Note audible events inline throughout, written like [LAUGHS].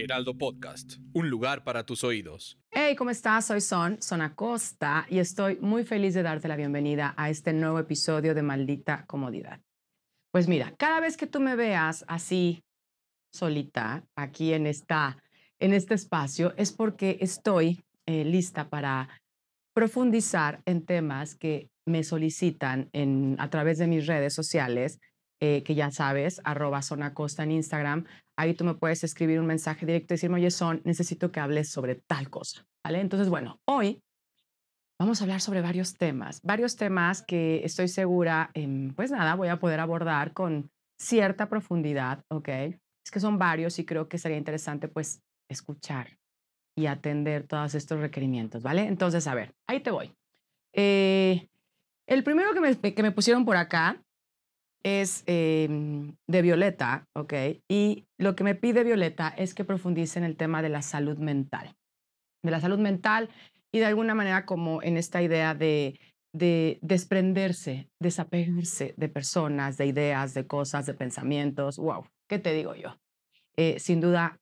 Geraldo Podcast, un lugar para tus oídos. Hey, ¿cómo estás? Soy Son, Son Acosta, y estoy muy feliz de darte la bienvenida a este nuevo episodio de Maldita Comodidad. Pues mira, cada vez que tú me veas así, solita, aquí en, esta, en este espacio, es porque estoy eh, lista para profundizar en temas que me solicitan a través de mis redes sociales eh, que ya sabes, arroba Zona Costa en Instagram. Ahí tú me puedes escribir un mensaje directo y decirme, oye, Son, necesito que hables sobre tal cosa, ¿vale? Entonces, bueno, hoy vamos a hablar sobre varios temas, varios temas que estoy segura, em, pues nada, voy a poder abordar con cierta profundidad, ¿ok? Es que son varios y creo que sería interesante, pues, escuchar y atender todos estos requerimientos, ¿vale? Entonces, a ver, ahí te voy. Eh, el primero que que me pusieron por acá es em, de Violeta, ¿ok? Y lo que me pide Violeta es que profundice en el tema de la salud mental, de la salud mental y de alguna manera como en esta idea de, desprenderse, desapegarse de personas, de ideas, de cosas, de pensamientos. ¡Wow! ¿Qué te digo yo? Eh, sin duda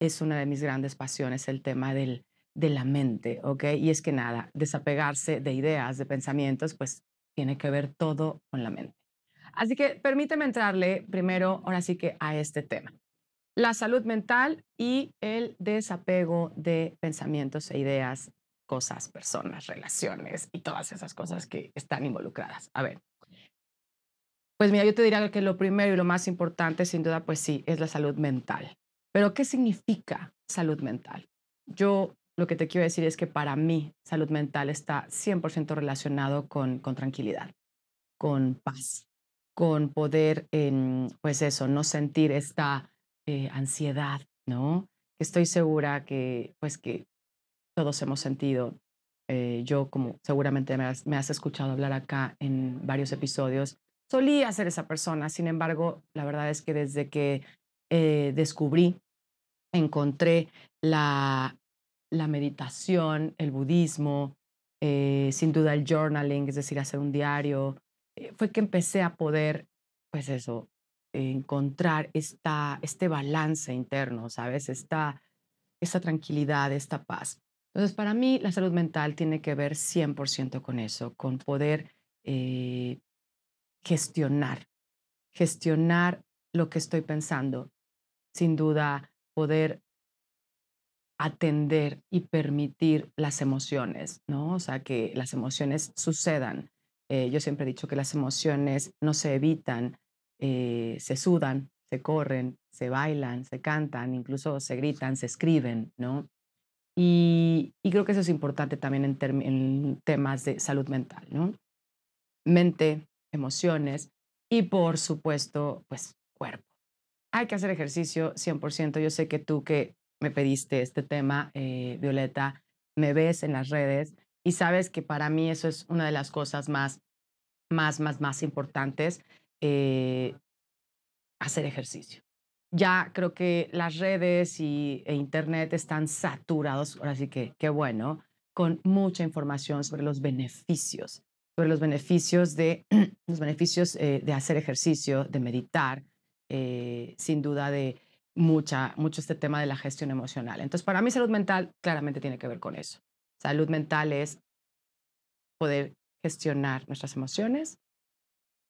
es una de mis grandes pasiones el tema de la mente, ¿ok? Y es que nada, desapegarse de ideas, de pensamientos, pues tiene que ver todo con la mente. Así que permíteme entrarle primero, ahora sí que a este tema. La salud mental y el desapego de pensamientos e ideas, cosas, personas, relaciones y todas esas cosas que están involucradas. A ver, pues mira, yo te diría que lo primero y lo más importante, sin duda, pues sí, es la salud mental. Pero, ¿qué significa salud mental? Yo lo que te quiero decir es que para mí salud mental está 100% relacionado con, con tranquilidad, con paz, con poder, pues eso, no sentir esta eh, ansiedad, ¿no? Estoy segura que, pues que todos hemos sentido. Eh, yo, como seguramente me has, escuchado hablar acá en varios episodios, solía ser esa persona. Sin embargo, la verdad es que desde que eh, descubrí, encontré la, la meditación, el budismo, sin duda el journaling, es decir, hacer un diario, fue que empecé a poder, pues eso, encontrar esta, este balance interno, ¿sabes? Esta, esta tranquilidad, esta paz. Entonces, para mí, la salud mental tiene que ver 100% con eso, con poder eh, gestionar, gestionar lo que estoy pensando. Sin duda, poder atender y permitir las emociones, ¿no? O sea, que las emociones sucedan, eh, yo siempre he dicho que las emociones no se evitan, eh, se sudan, se corren, se bailan, se cantan, incluso se gritan, se escriben, ¿no? Y, creo que eso es importante también en, temas de salud mental, ¿no? Mente, emociones y por supuesto, pues cuerpo. Hay que hacer ejercicio 100%. Yo sé que tú que me pediste este tema, eh, Violeta, me ves en las redes y sabes que para mí eso es una de las cosas más, más, más, más importantes, eh, hacer ejercicio. Ya creo que las redes y, e Internet están saturados, ahora sí que qué bueno, con mucha información sobre los beneficios, sobre los beneficios de, [CLEARS THROAT] los beneficios, eh, de hacer ejercicio, de meditar, eh, sin duda de mucha, mucho este tema de la gestión emocional. Entonces, para mí salud mental claramente tiene que ver con eso. Salud mental es poder gestionar nuestras emociones,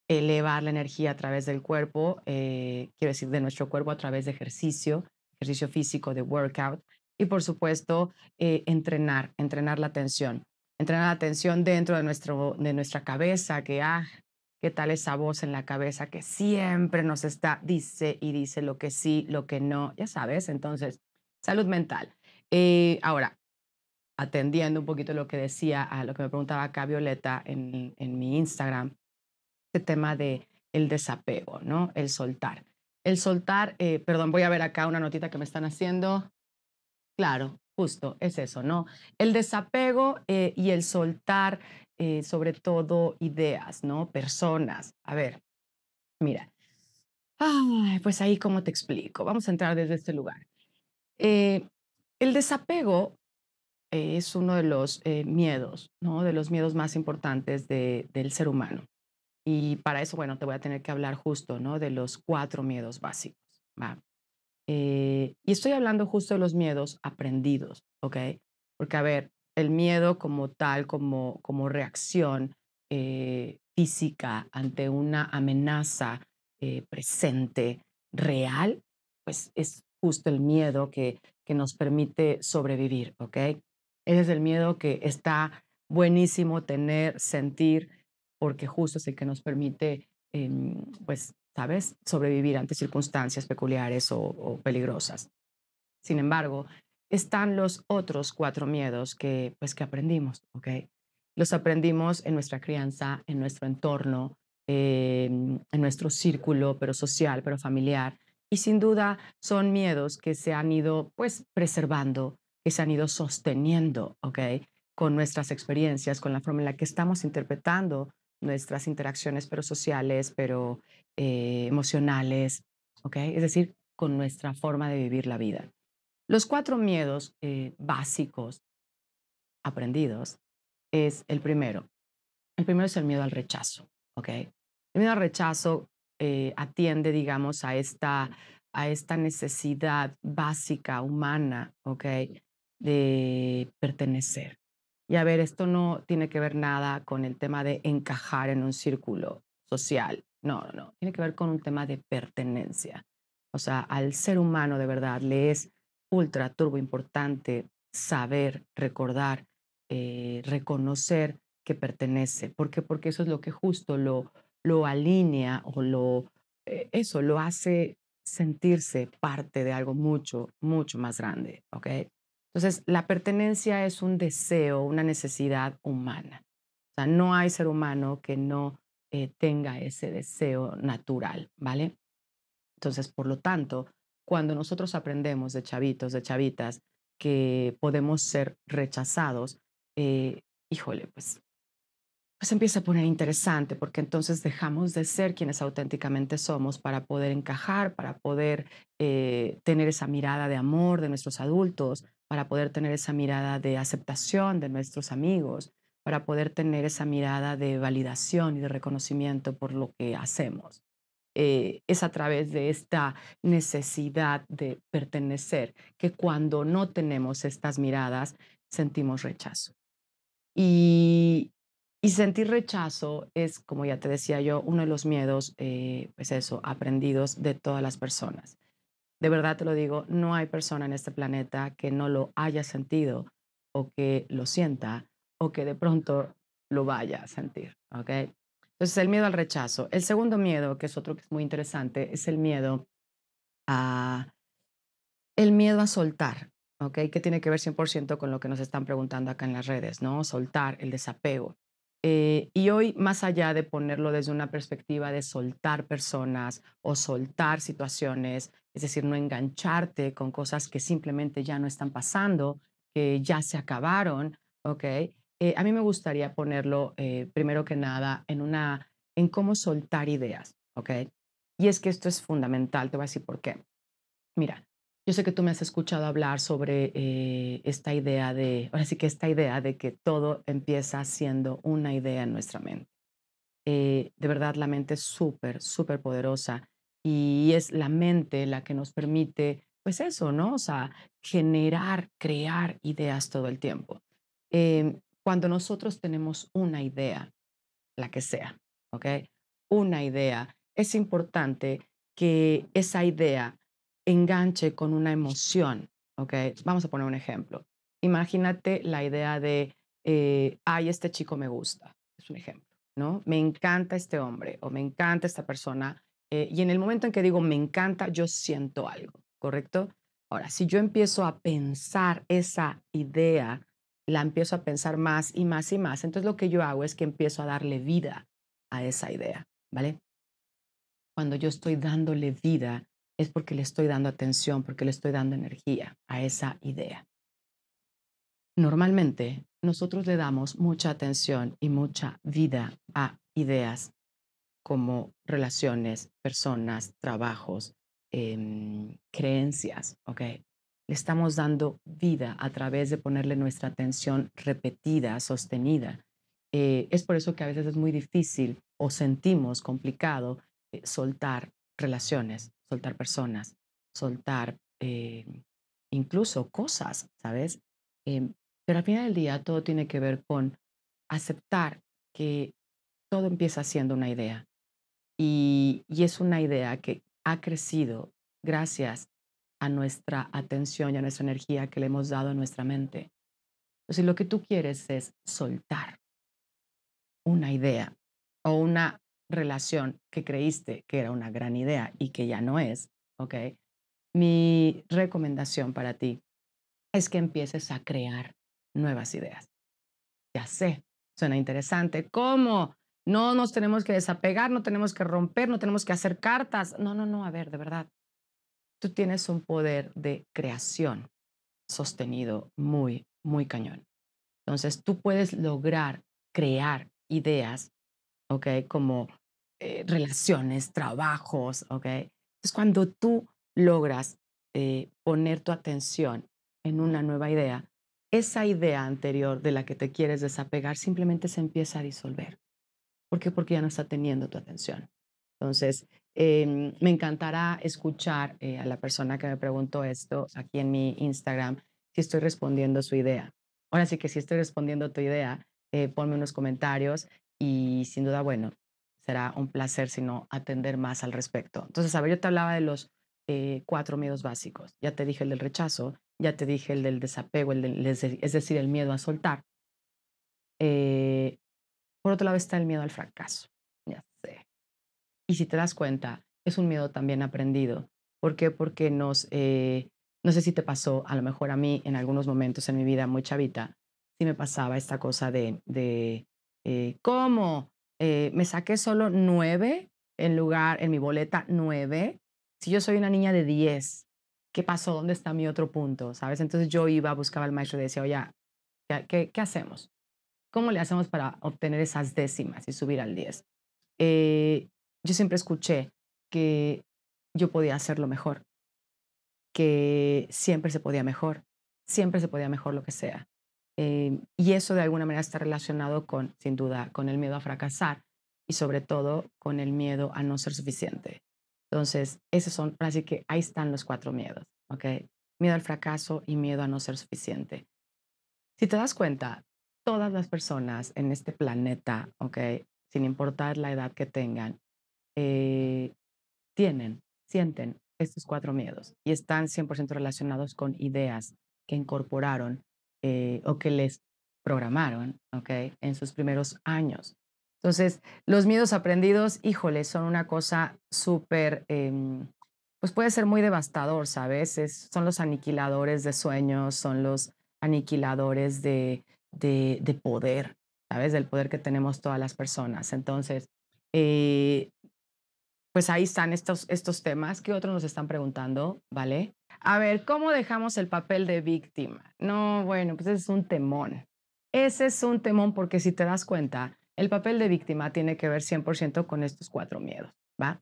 elevar la energía a través del cuerpo, eh, quiero decir, de nuestro cuerpo a través de ejercicio, ejercicio físico, de workout, y por supuesto, eh, entrenar, entrenar la atención, entrenar la atención dentro de, nuestro, de nuestra cabeza, que, ah, qué tal esa voz en la cabeza que siempre nos está, dice y dice lo que sí, lo que no, ya sabes, entonces, salud mental. Eh, ahora, atendiendo un poquito lo que decía, a lo que me preguntaba acá Violeta en, mi Instagram, este tema de el desapego, ¿no? El soltar. El soltar, eh, perdón, voy a ver acá una notita que me están haciendo. Claro, justo, es eso, ¿no? El desapego eh, y el soltar, eh, sobre todo ideas, ¿no? Personas. A ver, mira. pues ahí, ¿cómo te explico? Vamos a entrar desde este lugar. el desapego es uno de los eh, miedos, ¿no? De los miedos más importantes del ser humano. Y para eso, bueno, te voy a tener que hablar justo, ¿no? De los cuatro miedos básicos. ¿va? Eh, y estoy hablando justo de los miedos aprendidos, ¿ok? Porque, a ver, el miedo como tal, como, como reacción eh, física ante una amenaza presente, real, pues es justo el miedo que, que nos permite sobrevivir, ¿ok? Ese es el miedo que está buenísimo tener, sentir, porque justo es el que nos permite, em, pues, ¿sabes?, sobrevivir ante circunstancias peculiares o, peligrosas. Sin embargo, están los otros cuatro miedos que, pues, que aprendimos, ¿ok? Los aprendimos en nuestra crianza, en nuestro entorno, em, en nuestro círculo, pero social, pero familiar. Y sin duda son miedos que se han ido, pues, preservando, que se han ido sosteniendo, ¿ok? Con nuestras experiencias, con la forma en la que estamos interpretando nuestras interacciones, pero sociales, pero eh, emocionales, ¿ok? Es decir, con nuestra forma de vivir la vida. Los cuatro miedos eh, básicos aprendidos es el primero. El primero es el miedo al rechazo, ¿ok? El miedo al rechazo eh, atiende, digamos, a esta, a esta necesidad básica humana, ¿ok? de pertenecer. Y a ver, esto no tiene que ver nada con el tema de encajar en un círculo social. No, no, no. Tiene que ver con un tema de pertenencia. O sea, al ser humano de verdad le es ultra turbo importante saber, recordar, eh, reconocer que pertenece. ¿Por qué? Porque eso es lo que justo lo, lo alinea o lo, eh, eso lo hace sentirse parte de algo mucho, mucho más grande. ¿ok? Entonces, la pertenencia es un deseo, una necesidad humana. O sea, no hay ser humano que no eh, tenga ese deseo natural, ¿vale? Entonces, por lo tanto, cuando nosotros aprendemos de chavitos, de chavitas, que podemos ser rechazados, eh, híjole, pues, pues empieza a poner interesante, porque entonces dejamos de ser quienes auténticamente somos para poder encajar, para poder eh, tener esa mirada de amor de nuestros adultos, para poder tener esa mirada de aceptación de nuestros amigos, para poder tener esa mirada de validación y de reconocimiento por lo que hacemos. Eh, es a través de esta necesidad de pertenecer que cuando no tenemos estas miradas sentimos rechazo. Y, sentir rechazo es, como ya te decía yo, uno de los miedos, eh, pues eso, aprendidos de todas las personas de verdad te lo digo, no hay persona en este planeta que no lo haya sentido o que lo sienta o que de pronto lo vaya a sentir, ¿ok? Entonces, el miedo al rechazo. El segundo miedo, que es otro que es muy interesante, es el miedo a, el miedo a soltar, ¿ok? Que tiene que ver 100% con lo que nos están preguntando acá en las redes, ¿no? Soltar, el desapego. Eh, y hoy, más allá de ponerlo desde una perspectiva de soltar personas o soltar situaciones, es decir, no engancharte con cosas que simplemente ya no están pasando, que ya se acabaron, ¿ok? Eh, a mí me gustaría ponerlo, eh, primero que nada, en, una, en cómo soltar ideas, ¿ok? Y es que esto es fundamental, te voy a decir por qué. Mira, yo sé que tú me has escuchado hablar sobre eh, esta idea de, ahora sí que esta idea de que todo empieza siendo una idea en nuestra mente. de verdad, la mente es súper, súper poderosa y es la mente la que nos permite, pues eso, ¿no? O sea, generar, crear ideas todo el tiempo. Em, cuando nosotros tenemos una idea, la que sea, ¿ok? Una idea, es importante que esa idea enganche con una emoción, ¿ok? Vamos a poner un ejemplo. Imagínate la idea de, eh, ay, este chico me gusta, es un ejemplo, ¿no? Me encanta este hombre o me encanta esta persona eh, y en el momento en que digo, me encanta, yo siento algo, ¿correcto? Ahora, si yo empiezo a pensar esa idea, la empiezo a pensar más y más y más, entonces lo que yo hago es que empiezo a darle vida a esa idea, ¿vale? Cuando yo estoy dándole vida es porque le estoy dando atención, porque le estoy dando energía a esa idea. Normalmente nosotros le damos mucha atención y mucha vida a ideas como relaciones, personas, trabajos, em, creencias, ¿ok? Le estamos dando vida a través de ponerle nuestra atención repetida, sostenida. Eh, es por eso que a veces es muy difícil o sentimos complicado eh, soltar relaciones, soltar personas, soltar eh, incluso cosas, ¿sabes? Em, pero al final del día todo tiene que ver con aceptar que todo empieza siendo una idea, y, es una idea que ha crecido gracias a nuestra atención y a nuestra energía que le hemos dado a nuestra mente. Entonces, lo que tú quieres es soltar una idea o una relación que creíste que era una gran idea y que ya no es, ¿ok? Mi recomendación para ti es que empieces a crear nuevas ideas. Ya sé, suena interesante. ¿Cómo? No nos tenemos que desapegar, no tenemos que romper, no tenemos que hacer cartas. No, no, no, a ver, de verdad. Tú tienes un poder de creación sostenido muy, muy cañón. Entonces, tú puedes lograr crear ideas, ¿ok? Como eh, relaciones, trabajos, ¿ok? Entonces, cuando tú logras eh, poner tu atención en una nueva idea, esa idea anterior de la que te quieres desapegar simplemente se empieza a disolver. ¿Por qué? Porque ya no está teniendo tu atención. Entonces, em, me encantará escuchar eh, a la persona que me preguntó esto aquí en mi Instagram si estoy respondiendo su idea. Ahora sí que si estoy respondiendo tu idea, eh, ponme unos comentarios y sin duda, bueno, será un placer si no atender más al respecto. Entonces, a ver, yo te hablaba de los eh, cuatro miedos básicos. Ya te dije el del rechazo, ya te dije el del desapego, el es decir, el miedo a soltar. Por otro lado está el miedo al fracaso. Ya sé. Y si te das cuenta, es un miedo también aprendido. ¿Por qué? Porque nos, eh, no sé si te pasó, a lo mejor a mí en algunos momentos en mi vida muy chavita, si me pasaba esta cosa de, eh, ¿cómo? Eh, me saqué solo nueve en lugar, en mi boleta nueve. Si yo soy una niña de diez, ¿qué pasó? ¿Dónde está mi otro punto? ¿Sabes? Entonces yo iba, buscaba al maestro y decía, oye, ¿qué, qué hacemos? ¿Cómo le hacemos para obtener esas décimas y subir al 10? Eh, yo siempre escuché que yo podía hacerlo mejor, que siempre se podía mejor, siempre se podía mejor lo que sea. Eh, y eso de alguna manera está relacionado con, sin duda, con el miedo a fracasar y sobre todo con el miedo a no ser suficiente. Entonces, esos son, así que ahí están los cuatro miedos, ¿ok? Miedo al fracaso y miedo a no ser suficiente. Si te das cuenta, todas las personas en este planeta, ¿ok? Sin importar la edad que tengan, eh, tienen, sienten estos cuatro miedos y están 100% relacionados con ideas que incorporaron eh, o que les programaron, ¿ok? En sus primeros años. Entonces, los miedos aprendidos, híjole, son una cosa súper, em, pues puede ser muy devastador, ¿sabes? Es, son los aniquiladores de sueños, son los aniquiladores de de, de poder, ¿sabes? Del poder que tenemos todas las personas. Entonces, eh, pues ahí están estos, estos temas que otros nos están preguntando, ¿vale? A ver, ¿cómo dejamos el papel de víctima? No, bueno, pues ese es un temón. Ese es un temón porque si te das cuenta, el papel de víctima tiene que ver 100% con estos cuatro miedos, ¿va?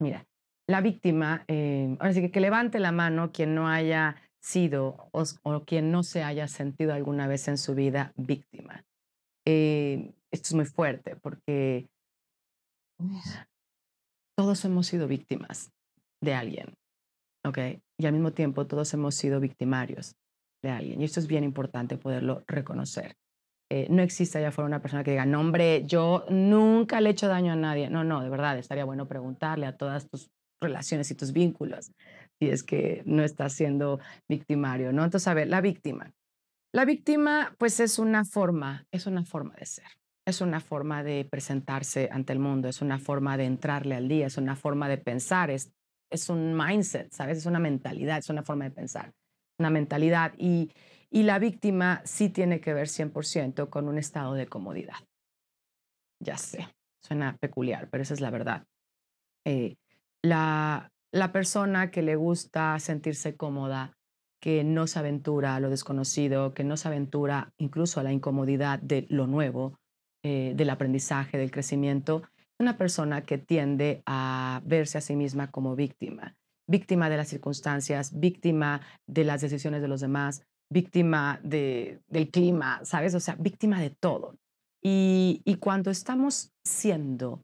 Mira, la víctima, eh, ahora sí que, que levante la mano quien no haya sido o, quien no se haya sentido alguna vez en su vida víctima. Eh, esto es muy fuerte porque todos hemos sido víctimas de alguien, ¿ok? Y al mismo tiempo todos hemos sido victimarios de alguien. Y esto es bien importante poderlo reconocer. Eh, no existe allá afuera una persona que diga, no hombre, yo nunca le he hecho daño a nadie. No, no, de verdad, estaría bueno preguntarle a todas tus relaciones y tus vínculos si es que no está siendo victimario, ¿no? Entonces, a ver, la víctima. La víctima, pues es una forma, es una forma de ser, es una forma de presentarse ante el mundo, es una forma de entrarle al día, es una forma de pensar, es, es un mindset, ¿sabes? Es una mentalidad, es una forma de pensar, una mentalidad. Y, la víctima sí tiene que ver 100% con un estado de comodidad. Ya sé, suena peculiar, pero esa es la verdad. Eh, la, la persona que le gusta sentirse cómoda, que no se aventura a lo desconocido, que no se aventura incluso a la incomodidad de lo nuevo, eh, del aprendizaje, del crecimiento, es una persona que tiende a verse a sí misma como víctima, víctima de las circunstancias, víctima de las decisiones de los demás, víctima del clima, ¿sabes? O sea, víctima de todo. Y, cuando estamos siendo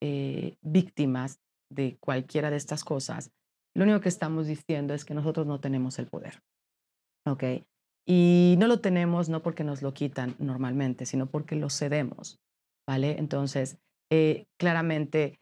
eh, víctimas de cualquiera de estas cosas, lo único que estamos diciendo es que nosotros no tenemos el poder. ¿Ok? Y no lo tenemos no porque nos lo quitan normalmente, sino porque lo cedemos. ¿Vale? Entonces, eh, claramente,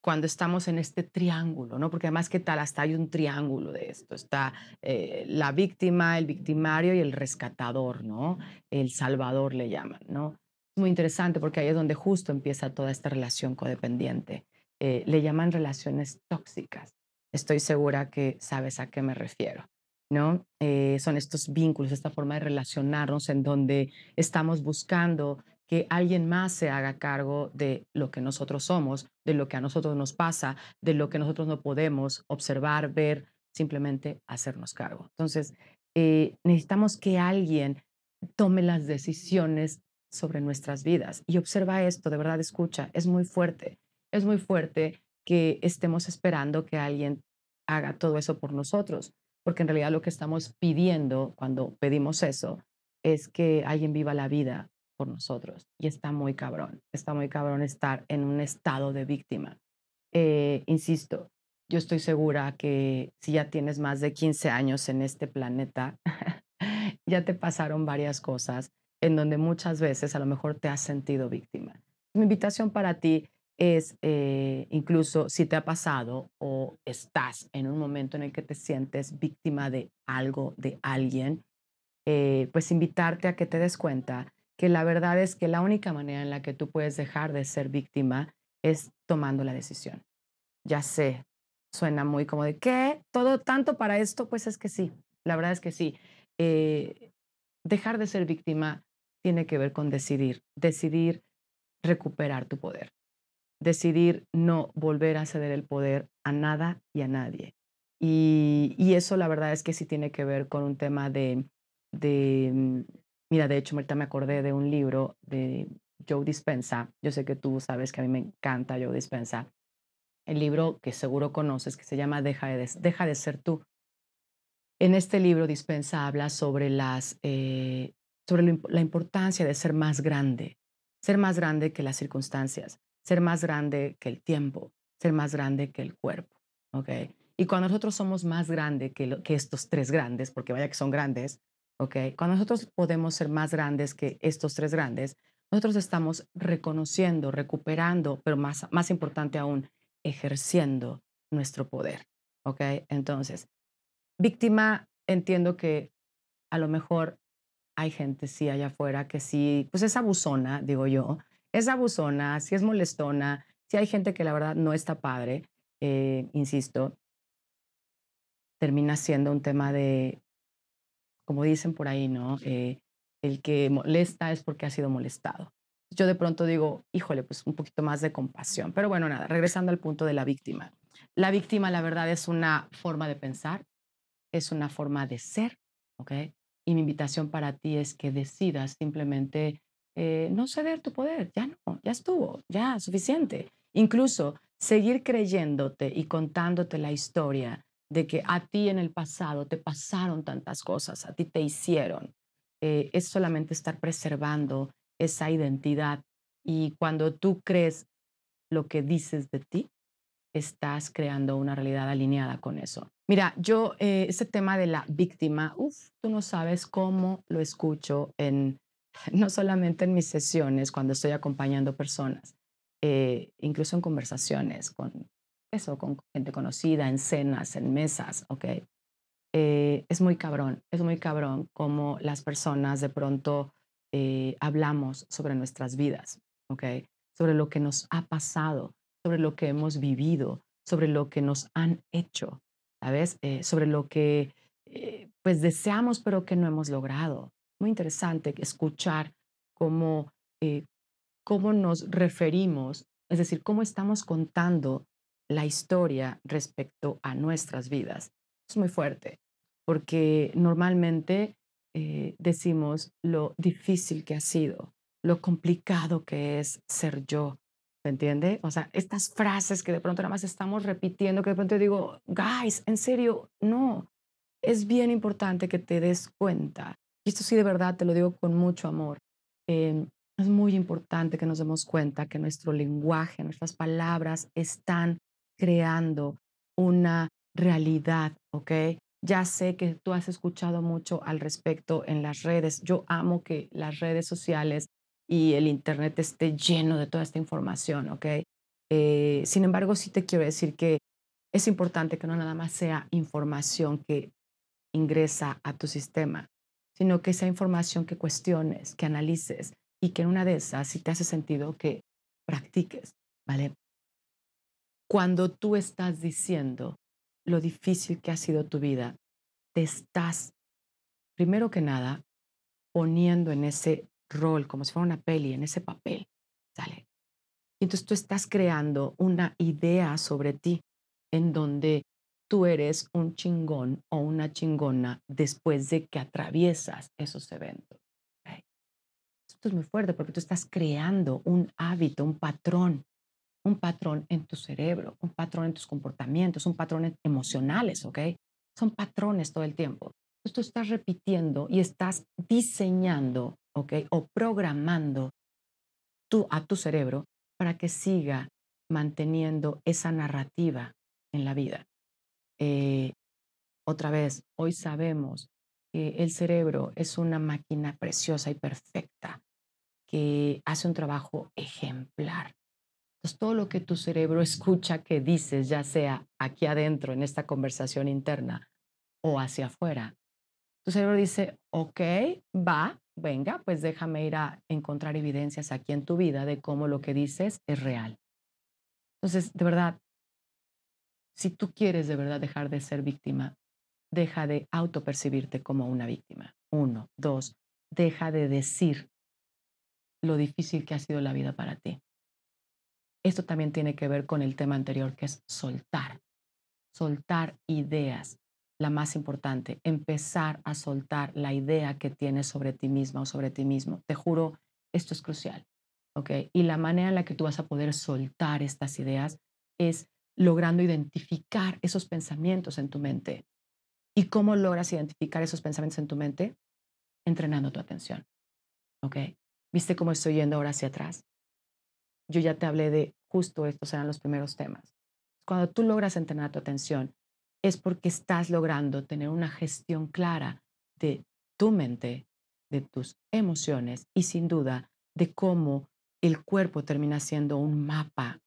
cuando estamos en este triángulo, ¿no? Porque además, ¿qué tal? Hasta hay un triángulo de esto. Está eh, la víctima, el victimario y el rescatador, ¿no? El salvador le llaman, ¿no? Es muy interesante porque ahí es donde justo empieza toda esta relación codependiente eh, le llaman relaciones tóxicas. Estoy segura que sabes a qué me refiero. ¿no? Eh, son estos vínculos, esta forma de relacionarnos en donde estamos buscando que alguien más se haga cargo de lo que nosotros somos, de lo que a nosotros nos pasa, de lo que nosotros no podemos observar, ver, simplemente hacernos cargo. Entonces, eh, necesitamos que alguien tome las decisiones sobre nuestras vidas. Y observa esto, de verdad, escucha, es muy fuerte es muy fuerte que estemos esperando que alguien haga todo eso por nosotros, porque en realidad lo que estamos pidiendo cuando pedimos eso es que alguien viva la vida por nosotros. Y está muy cabrón, está muy cabrón estar en un estado de víctima. Eh, insisto, yo estoy segura que si ya tienes más de 15 años en este planeta, [LAUGHS] ya te pasaron varias cosas en donde muchas veces a lo mejor te has sentido víctima. Mi invitación para ti es eh, incluso si te ha pasado o estás en un momento en el que te sientes víctima de algo, de alguien, eh, pues invitarte a que te des cuenta que la verdad es que la única manera en la que tú puedes dejar de ser víctima es tomando la decisión. Ya sé, suena muy como de qué, todo tanto para esto, pues es que sí, la verdad es que sí. Eh, dejar de ser víctima tiene que ver con decidir, decidir recuperar tu poder, decidir no volver a ceder el poder a nada y a nadie. Y, eso la verdad es que sí tiene que ver con un tema de, mm, mira, de hecho ahorita me acordé de un libro de Joe Dispensa, yo sé que tú sabes que a mí me encanta Joe Dispensa, el libro que seguro conoces que se llama Deja de, Deja de ser tú. En este libro Dispensa habla sobre, las, eh, sobre la importancia de ser más grande, ser más grande que las circunstancias ser más grande que el tiempo, ser más grande que el cuerpo, ¿ok? Y cuando nosotros somos más grande que, que estos tres grandes, porque vaya que son grandes, ¿ok? Cuando nosotros podemos ser más grandes que estos tres grandes, nosotros estamos reconociendo, recuperando, pero más, más importante aún, ejerciendo nuestro poder, ¿ok? Entonces, víctima, entiendo que a lo mejor hay gente, sí, allá afuera, que sí, pues es abusona, digo yo, es abusona, si es molestona, si hay gente que la verdad no está padre, eh, insisto, termina siendo un tema de, como dicen por ahí, ¿no? Eh, el que molesta es porque ha sido molestado. Yo de pronto digo, híjole, pues un poquito más de compasión. Pero bueno, nada, regresando al punto de la víctima. La víctima, la verdad, es una forma de pensar, es una forma de ser, ¿ok? Y mi invitación para ti es que decidas simplemente eh, no ceder tu poder, ya no, ya estuvo, ya, suficiente. Incluso seguir creyéndote y contándote la historia de que a ti en el pasado te pasaron tantas cosas, a ti te hicieron, eh, es solamente estar preservando esa identidad. Y cuando tú crees lo que dices de ti, estás creando una realidad alineada con eso. Mira, yo eh, ese tema de la víctima, uff, tú no sabes cómo lo escucho en [LAUGHS] no solamente en mis sesiones, cuando estoy acompañando personas, eh, incluso en conversaciones con eso, con gente conocida, en cenas, en mesas, ¿ok? Eh, es muy cabrón, es muy cabrón como las personas de pronto eh, hablamos sobre nuestras vidas, ¿ok? Sobre lo que nos ha pasado, sobre lo que hemos vivido, sobre lo que nos han hecho, ¿sabes? sobre lo que pues deseamos pero que no hemos logrado, muy interesante escuchar cómo, eh, cómo nos referimos, es decir, cómo estamos contando la historia respecto a nuestras vidas. Es muy fuerte, porque normalmente eh, decimos lo difícil que ha sido, lo complicado que es ser yo. ¿Me entiende? O sea, estas frases que de pronto nada más estamos repitiendo, que de pronto digo, guys, en serio, no. Es bien importante que te des cuenta y esto sí de verdad te lo digo con mucho amor, em, es muy importante que nos demos cuenta que nuestro lenguaje, nuestras palabras están creando una realidad, ¿ok? Ya sé que tú has escuchado mucho al respecto en las redes. Yo amo que las redes sociales y el Internet esté lleno de toda esta información, ¿ok? Eh, sin embargo, sí te quiero decir que es importante que no nada más sea información que ingresa a tu sistema, sino que esa información que cuestiones, que analices y que en una de esas, si te hace sentido, que practiques, ¿vale? Cuando tú estás diciendo lo difícil que ha sido tu vida, te estás, primero que nada, poniendo en ese rol, como si fuera una peli, en ese papel, ¿sale? Entonces tú estás creando una idea sobre ti en donde tú eres un chingón o una chingona después de que atraviesas esos eventos. Esto es muy fuerte porque tú estás creando un hábito, un patrón, un patrón en tu cerebro, un patrón en tus comportamientos, un patrón emocionales, ¿ok? Son patrones todo el tiempo. tú estás repitiendo y estás diseñando, ¿ok? O programando tú, a tu cerebro para que siga manteniendo esa narrativa en la vida. Eh, otra vez, hoy sabemos que el cerebro es una máquina preciosa y perfecta que hace un trabajo ejemplar. Entonces, todo lo que tu cerebro [LAUGHS] escucha que dices, ya sea aquí adentro en esta conversación interna o hacia afuera, tu cerebro dice, ok, va, venga, pues déjame ir a encontrar evidencias aquí en tu vida de cómo lo que dices es real. Entonces, de verdad, si tú quieres de verdad dejar de ser víctima, deja de percibirte como una víctima. Uno, dos, deja de decir lo difícil que ha sido la vida para ti. Esto también tiene que ver con el tema anterior, que es soltar. Soltar ideas, la más importante, empezar a soltar la idea que tienes sobre ti misma o sobre ti mismo. Te juro, esto es crucial. Y la manera en la que tú vas a poder soltar estas ideas es logrando identificar esos pensamientos en tu mente. ¿Y cómo logras identificar esos pensamientos en tu mente? Entrenando tu atención. ¿Ok? ¿Viste cómo estoy yendo ahora hacia atrás? Yo ya te hablé de justo estos eran los primeros temas. Cuando tú logras entrenar tu atención, es porque estás logrando tener una gestión clara de tu mente, de tus emociones y sin duda de cómo el cuerpo termina siendo un mapa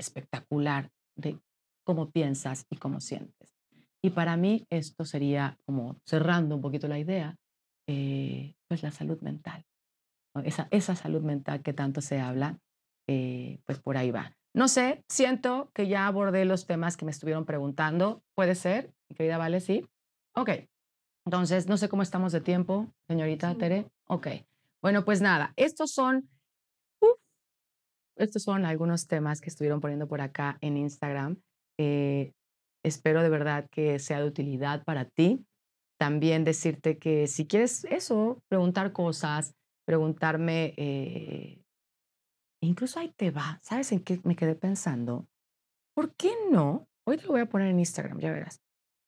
espectacular de cómo piensas y cómo sientes. Y para mí esto sería, como cerrando un poquito la idea, eh, pues la salud mental. Esa, esa salud mental que tanto se habla, eh, pues por ahí va. No sé, siento que ya abordé los temas que me estuvieron preguntando. ¿Puede ser? querida Vale, sí. Ok. Entonces, no sé cómo estamos de tiempo, señorita Tere. Ok. Bueno, pues nada, estos son estos son algunos temas que estuvieron poniendo por acá en Instagram. Eh, espero de verdad que sea de utilidad para ti. También decirte que si quieres eso, preguntar cosas, preguntarme, eh, incluso ahí te va. ¿Sabes en qué me quedé pensando? ¿Por qué no? Hoy te lo voy a poner en Instagram, ya verás.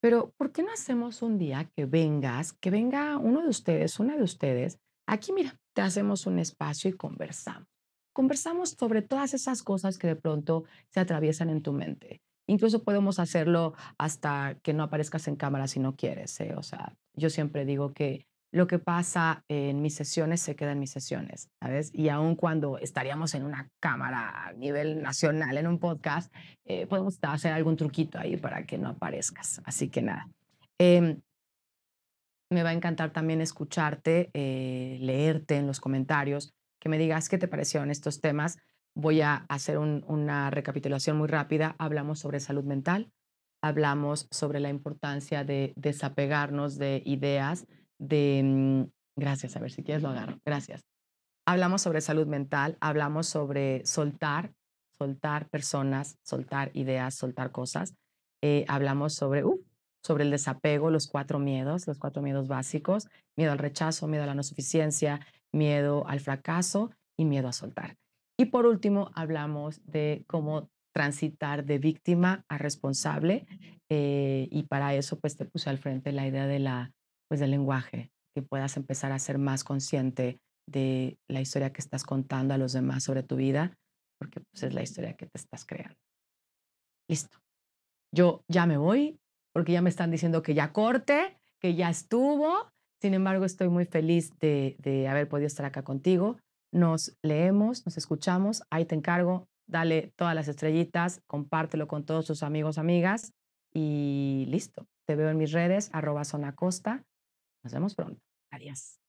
Pero ¿por qué no hacemos un día que vengas, que venga uno de ustedes, una de ustedes? Aquí mira, te hacemos un espacio y conversamos conversamos sobre todas esas cosas que de pronto se atraviesan en tu mente. Incluso podemos hacerlo hasta que no aparezcas en cámara si no quieres. ¿eh? O sea, yo siempre digo que lo que pasa en mis sesiones se queda en mis sesiones, Y aun cuando estaríamos en una cámara a nivel nacional, en un podcast, eh, podemos hacer algún truquito ahí para que no aparezcas. Así que nada. Em, me va a encantar también escucharte, eh, leerte en los comentarios que me digas qué te parecieron estos temas. Voy a hacer una recapitulación muy rápida. Hablamos sobre salud mental, hablamos sobre la importancia de desapegarnos de ideas, de... Mm, gracias, a ver si quieres lo agarro. Gracias. Hablamos sobre salud mental, hablamos sobre soltar, soltar personas, soltar ideas, soltar cosas. Eh, hablamos sobre, sobre el desapego, los cuatro miedos, los cuatro miedos básicos, miedo al rechazo, miedo a la no suficiencia, miedo al fracaso y miedo a soltar. Y por último, hablamos de cómo transitar de víctima a responsable eh, y para eso pues te puse al frente la idea de la, pues, del lenguaje, que puedas empezar a ser más consciente de la historia que estás contando a los demás sobre tu vida, porque pues, es la historia que te estás creando. Listo. Yo ya me voy porque ya me están diciendo que ya corte, que ya estuvo sin embargo, estoy muy feliz de, haber podido estar acá contigo. Nos leemos, nos escuchamos. Ahí te encargo, dale todas las estrellitas, compártelo con todos tus amigos, amigas y listo. Te veo en mis redes, arroba Nos vemos pronto. Adiós.